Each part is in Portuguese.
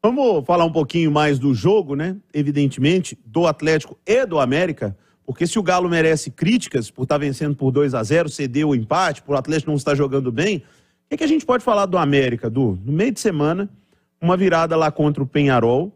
Vamos falar um pouquinho mais do jogo, né? Evidentemente, do Atlético e do América, porque se o Galo merece críticas por estar tá vencendo por 2 a 0 cedeu o empate, por o Atlético não estar jogando bem, o que, que a gente pode falar do América, Du? No meio de semana, uma virada lá contra o Penharol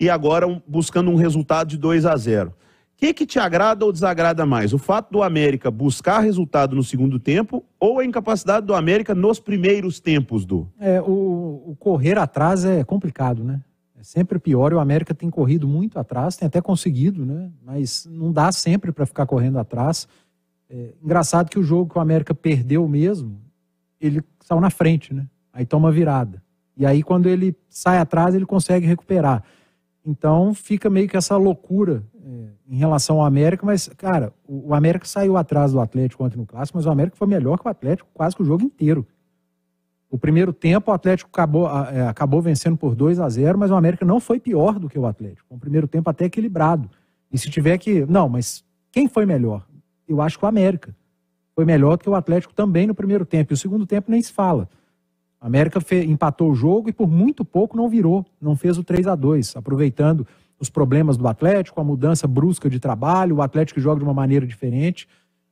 e agora um, buscando um resultado de 2 a 0 que, que te agrada ou desagrada mais? O fato do América buscar resultado no segundo tempo ou a incapacidade do América nos primeiros tempos do? É, o, o correr atrás é complicado, né? É sempre pior. o América tem corrido muito atrás, tem até conseguido, né? Mas não dá sempre para ficar correndo atrás. É, engraçado que o jogo que o América perdeu mesmo, ele saiu na frente, né? Aí toma virada. E aí, quando ele sai atrás, ele consegue recuperar. Então, fica meio que essa loucura é, em relação ao América, mas, cara, o, o América saiu atrás do Atlético ontem no Clássico, mas o América foi melhor que o Atlético quase que o jogo inteiro. O primeiro tempo, o Atlético acabou, é, acabou vencendo por 2 a 0 mas o América não foi pior do que o Atlético. Um primeiro tempo até equilibrado. E se tiver que. Não, mas quem foi melhor? Eu acho que o América. Foi melhor do que o Atlético também no primeiro tempo. E o segundo tempo nem se fala. A América fe... empatou o jogo e por muito pouco não virou, não fez o 3 a 2 aproveitando os problemas do Atlético, a mudança brusca de trabalho, o Atlético joga de uma maneira diferente.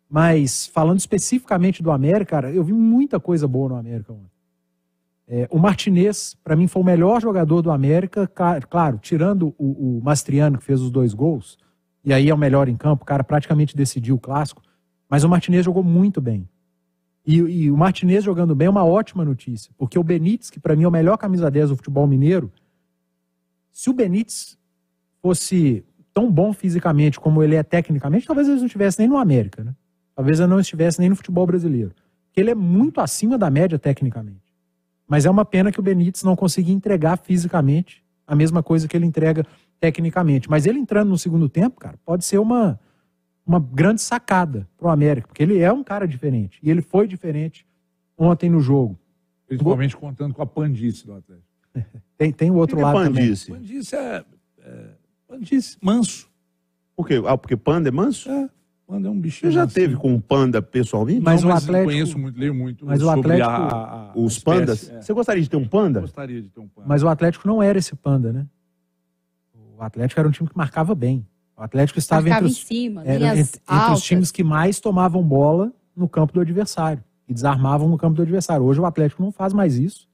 Mas falando especificamente do América, cara, eu vi muita coisa boa no América ontem. É, o Martinez, para mim, foi o melhor jogador do América, claro, tirando o, o, Mastriano, que fez os dois gols, e aí é o melhor em campo, o cara praticamente decidiu o clássico, mas o Martinez jogou muito bem. E, e o Martinez jogando bem é uma ótima notícia, porque o Benítez, que para mim é o melhor camisa 10 do futebol mineiro, se o Benítez fosse tão bom fisicamente como ele é tecnicamente, talvez ele não estivesse nem no América, né? Talvez ele não estivesse nem no futebol brasileiro. Porque ele é muito acima da média tecnicamente. Mas é uma pena que o Benítez não conseguia entregar fisicamente a mesma coisa que ele entrega tecnicamente. Mas ele entrando no segundo tempo, cara, pode ser uma, uma grande sacada pro América, porque ele é um cara diferente. E ele foi diferente ontem no jogo. Principalmente contando com a pandice do Atlético. tem, tem o outro Quem é lado é pandice? também. Pandice é, é disse, manso. Por quê? Ah, porque panda é manso? É. Panda é um bichinho. Você já assim. teve com um panda pessoalmente? Mas, Não, mas o Atlético. Eu conheço muito, leio muito. Mas o Atlético. A, a, os espécie, pandas. É. Você gostaria de ter um panda? Eu gostaria de ter um panda. Mas o Atlético não era esse panda, né? O Atlético era um time que marcava bem. O Atlético estava entre os, cima, era, entre, entre os times que mais tomavam bola no campo do adversário e desarmavam no campo do adversário. Hoje o Atlético não faz mais isso.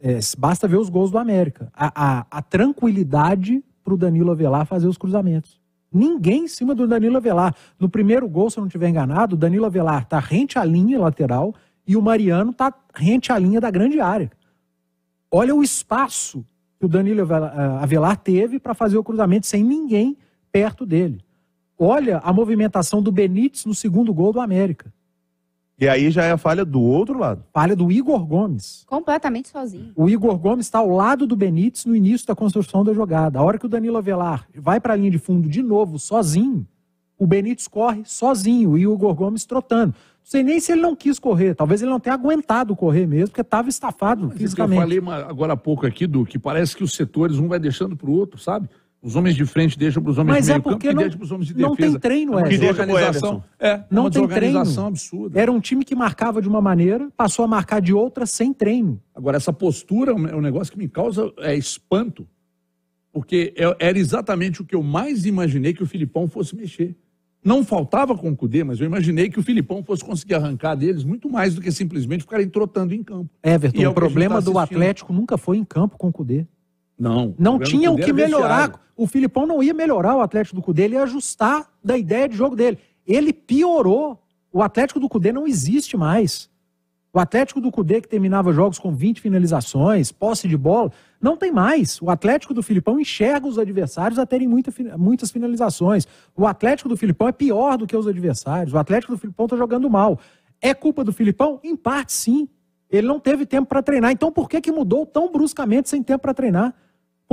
É, basta ver os gols do América. A, a, a tranquilidade para o Danilo Avelar fazer os cruzamentos. Ninguém em cima do Danilo Avelar. No primeiro gol, se eu não estiver enganado, o Danilo Avelar está rente à linha lateral e o Mariano está rente à linha da grande área. Olha o espaço que o Danilo Avelar eh, teve para fazer o cruzamento sem ninguém perto dele. Olha a movimentação do Benítez no segundo gol do América. E aí já é a falha do outro lado. Falha do Igor Gomes. Completamente sozinho. O Igor Gomes está ao lado do Benítez no início da construção da jogada. A hora que o Danilo Avelar vai para a linha de fundo de novo, sozinho, o Benítez corre sozinho e o Igor Gomes trotando. Não sei nem se ele não quis correr. Talvez ele não tenha aguentado correr mesmo, porque estava estafado Mas fisicamente. Eu falei agora há pouco aqui, do que parece que os setores um vai deixando para o outro, sabe? Os homens de frente deixam para os homens Mas de meio é campo não, e deixam para os homens de é defesa. Não tem treino, é, é. Que deixa organização. É, não é uma tem treino. absurda. Era um time que marcava de uma maneira, passou a marcar de outra sem treino. Agora, essa postura é um negócio que me causa é, espanto. Porque era exatamente o que eu mais imaginei que o Filipão fosse mexer. Não faltava com o Cudê, mas eu imaginei que o Filipão fosse conseguir arrancar deles muito mais do que simplesmente ficarem trotando em campo. Everton, é, o problema tá do Atlético nunca foi em campo com o Cudê. Não. Não tinha o que melhorar. O Filipão não ia melhorar o Atlético do Cudê, ele ia ajustar da ideia de jogo dele. Ele piorou. O Atlético do Cudê não existe mais. O Atlético do Cudê, que terminava jogos com 20 finalizações, posse de bola, não tem mais. O Atlético do Filipão enxerga os adversários a terem muita, muitas finalizações. O Atlético do Filipão é pior do que os adversários. O Atlético do Filipão está jogando mal. É culpa do Filipão? Em parte, sim. Ele não teve tempo para treinar. Então, por que, que mudou tão bruscamente sem tempo para treinar?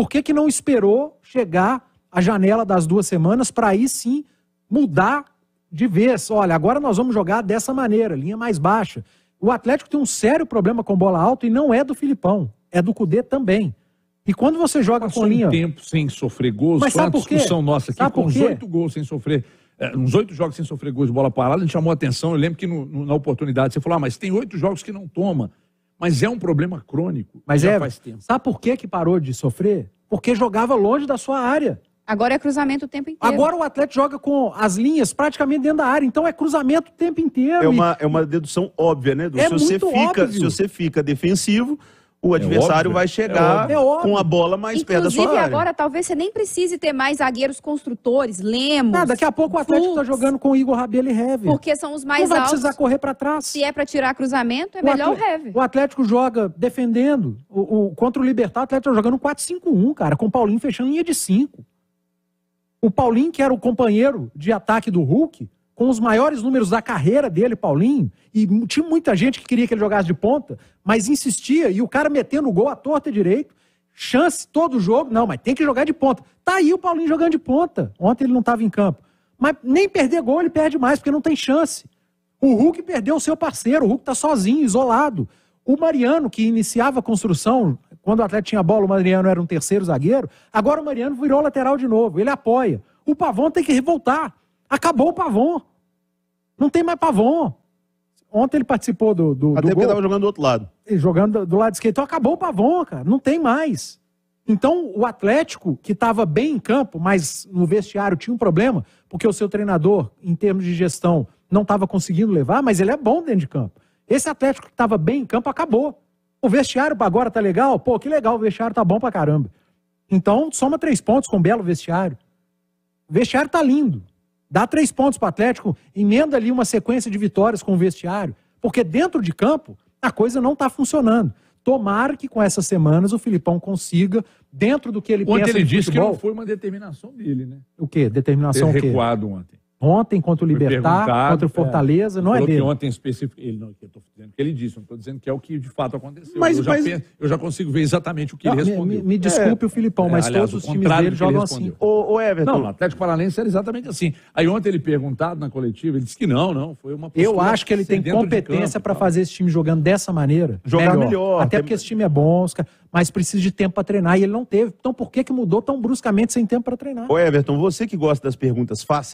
Por que, que não esperou chegar a janela das duas semanas para aí sim mudar de vez? Olha, agora nós vamos jogar dessa maneira, linha mais baixa. O Atlético tem um sério problema com bola alta e não é do Filipão, é do Cudê também. E quando você joga Passou com linha. um tempo sem sofrer gols, Mas sabe a discussão nossa aqui, sabe com uns oito gols sem sofrer é, uns oito jogos sem sofrer gols de bola parada, a gente chamou a atenção. Eu lembro que no, no, na oportunidade você falou, ah, mas tem oito jogos que não toma. Mas é um problema crônico. Mas já é, faz tempo. Sabe por que, que parou de sofrer? Porque jogava longe da sua área. Agora é cruzamento o tempo inteiro. Agora o atleta joga com as linhas praticamente dentro da área, então é cruzamento o tempo inteiro. É uma, é uma dedução óbvia, né, É se, você fica, óbvio. se você fica defensivo, o é adversário é vai chegar é com a bola mais Inclusive, perto da sua área. agora talvez você nem precise ter mais zagueiros construtores, Lemos. Não, daqui a pouco o Atlético está jogando com o Igor Rabelo e Heve. Porque são os mais altos. Não vai precisar correr para trás. Se é para tirar cruzamento, é o melhor o Heve. O Atlético joga defendendo. O, o contra o Libertar, o Atlético tá jogando 4-5-1, cara, com o Paulinho fechando linha de 5. O Paulinho, que era o companheiro de ataque do Hulk, com os maiores números da carreira dele, Paulinho, e tinha muita gente que queria que ele jogasse de ponta, mas insistia, e o cara metendo o gol à torta e direito, chance todo jogo, não, mas tem que jogar de ponta. Tá aí o Paulinho jogando de ponta. Ontem ele não estava em campo. Mas nem perder gol ele perde mais, porque não tem chance. O Hulk perdeu o seu parceiro, o Hulk está sozinho, isolado. O Mariano, que iniciava a construção, quando o atleta tinha bola, o Mariano era um terceiro zagueiro, agora o Mariano virou lateral de novo, ele apoia. O Pavão tem que voltar Acabou o Pavon. Não tem mais Pavon. Ontem ele participou do. do Até do porque estava jogando do outro lado. Jogando do lado esquerdo. Então acabou o Pavon, cara. Não tem mais. Então o Atlético, que estava bem em campo, mas no vestiário tinha um problema, porque o seu treinador, em termos de gestão, não estava conseguindo levar, mas ele é bom dentro de campo. Esse Atlético que estava bem em campo acabou. O vestiário agora tá legal? Pô, que legal, o vestiário tá bom pra caramba. Então, soma três pontos com um belo vestiário. O vestiário tá lindo. Dá três pontos para o Atlético, emenda ali uma sequência de vitórias com o vestiário, porque dentro de campo a coisa não está funcionando. Tomara que com essas semanas o Filipão consiga, dentro do que ele ontem pensa ele disse futebol, que não foi uma determinação dele, né? O quê? Determinação Ter o quê? recuado ontem. Ontem contra o Libertar, contra o é. Fortaleza, é, não é dele. ontem específico, ele não, eu tô ele disse, não estou dizendo que é o que de fato aconteceu. Mas, eu, já mas... penso, eu já consigo ver exatamente o que não, ele respondeu. Me, me desculpe é, o Filipão, é, mas é, aliás, todos os times dele jogam assim. O, o Everton. Não, o Atlético Paranaense era exatamente assim. Aí ontem ele perguntado na coletiva, ele disse que não, não, foi uma Eu acho que ele tem competência para fazer esse time jogando dessa maneira. Jogar melhor. melhor Até tem... porque esse time é bom, mas precisa de tempo para treinar e ele não teve. Então por que que mudou tão bruscamente sem tempo para treinar? O Everton, você que gosta das perguntas fáceis,